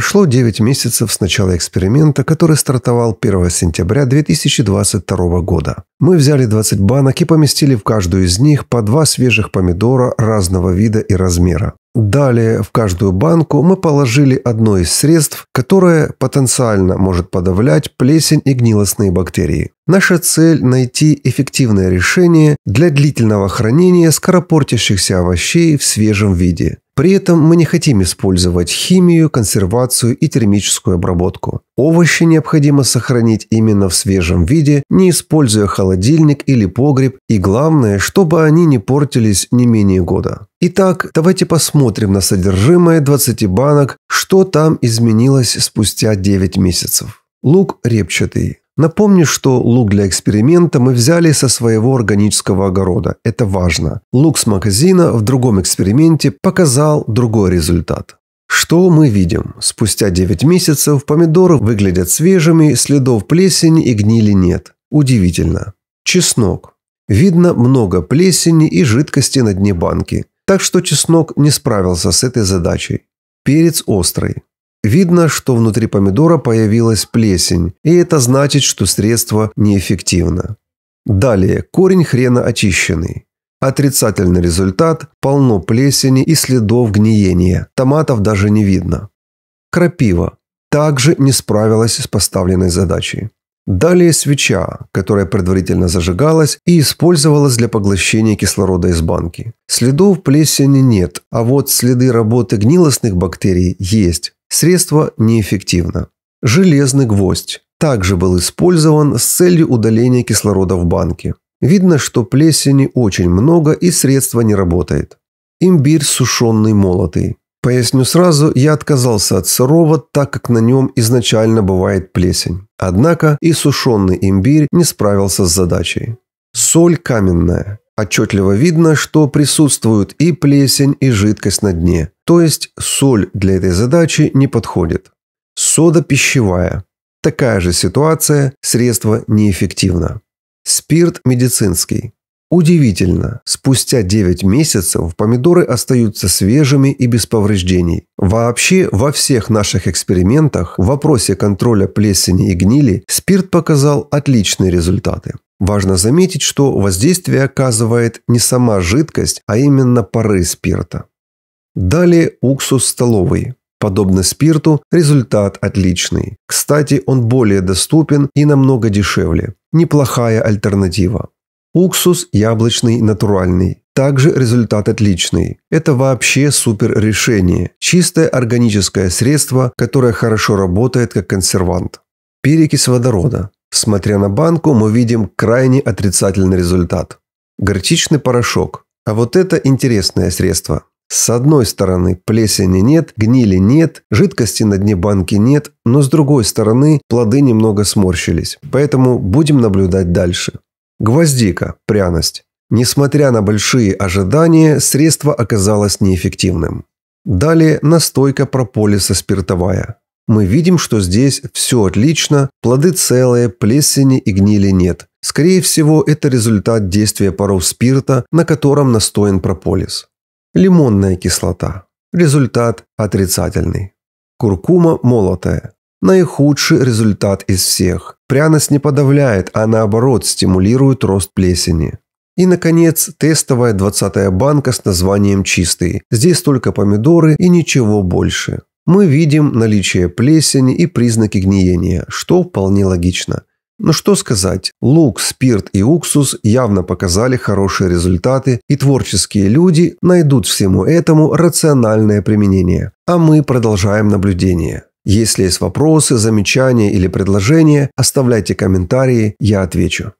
Прошло 9 месяцев с начала эксперимента, который стартовал 1 сентября 2022 года. Мы взяли 20 банок и поместили в каждую из них по два свежих помидора разного вида и размера. Далее в каждую банку мы положили одно из средств, которое потенциально может подавлять плесень и гнилостные бактерии. Наша цель – найти эффективное решение для длительного хранения скоропортящихся овощей в свежем виде – при этом мы не хотим использовать химию, консервацию и термическую обработку. Овощи необходимо сохранить именно в свежем виде, не используя холодильник или погреб, и главное, чтобы они не портились не менее года. Итак, давайте посмотрим на содержимое 20 банок, что там изменилось спустя 9 месяцев. Лук репчатый Напомню, что лук для эксперимента мы взяли со своего органического огорода. Это важно. Лук с магазина в другом эксперименте показал другой результат. Что мы видим? Спустя 9 месяцев помидоры выглядят свежими, следов плесени и гнили нет. Удивительно. Чеснок. Видно много плесени и жидкости на дне банки. Так что чеснок не справился с этой задачей. Перец острый. Видно, что внутри помидора появилась плесень, и это значит, что средство неэффективно. Далее, корень хрена очищенный. Отрицательный результат – полно плесени и следов гниения. Томатов даже не видно. Крапива. Также не справилась с поставленной задачей. Далее свеча, которая предварительно зажигалась и использовалась для поглощения кислорода из банки. Следов плесени нет, а вот следы работы гнилостных бактерий есть. Средство неэффективно. Железный гвоздь также был использован с целью удаления кислорода в банке. Видно, что плесени очень много и средство не работает. Имбирь сушеный молотый. Поясню сразу, я отказался от сырого, так как на нем изначально бывает плесень. Однако и сушеный имбирь не справился с задачей. Соль каменная. Отчетливо видно, что присутствуют и плесень, и жидкость на дне. То есть соль для этой задачи не подходит. Сода пищевая. Такая же ситуация, средство неэффективно. Спирт медицинский. Удивительно, спустя 9 месяцев помидоры остаются свежими и без повреждений. Вообще, во всех наших экспериментах в вопросе контроля плесени и гнили спирт показал отличные результаты. Важно заметить, что воздействие оказывает не сама жидкость, а именно пары спирта. Далее уксус столовый. Подобно спирту, результат отличный. Кстати, он более доступен и намного дешевле. Неплохая альтернатива. Уксус яблочный натуральный. Также результат отличный. Это вообще супер решение. Чистое органическое средство, которое хорошо работает как консервант. Перекись водорода. Смотря на банку, мы видим крайне отрицательный результат. Горчичный порошок. А вот это интересное средство. С одной стороны, плесени нет, гнили нет, жидкости на дне банки нет, но с другой стороны, плоды немного сморщились. Поэтому будем наблюдать дальше. Гвоздика – пряность. Несмотря на большие ожидания, средство оказалось неэффективным. Далее настойка прополиса спиртовая. Мы видим, что здесь все отлично, плоды целые, плесени и гнили нет. Скорее всего, это результат действия паров спирта, на котором настоен прополис. Лимонная кислота. Результат отрицательный. Куркума молотая. Наихудший результат из всех. Пряность не подавляет, а наоборот стимулирует рост плесени. И, наконец, тестовая 20 банка с названием «Чистый». Здесь только помидоры и ничего больше. Мы видим наличие плесени и признаки гниения, что вполне логично. Но ну, что сказать, лук, спирт и уксус явно показали хорошие результаты, и творческие люди найдут всему этому рациональное применение. А мы продолжаем наблюдение. Если есть вопросы, замечания или предложения, оставляйте комментарии, я отвечу.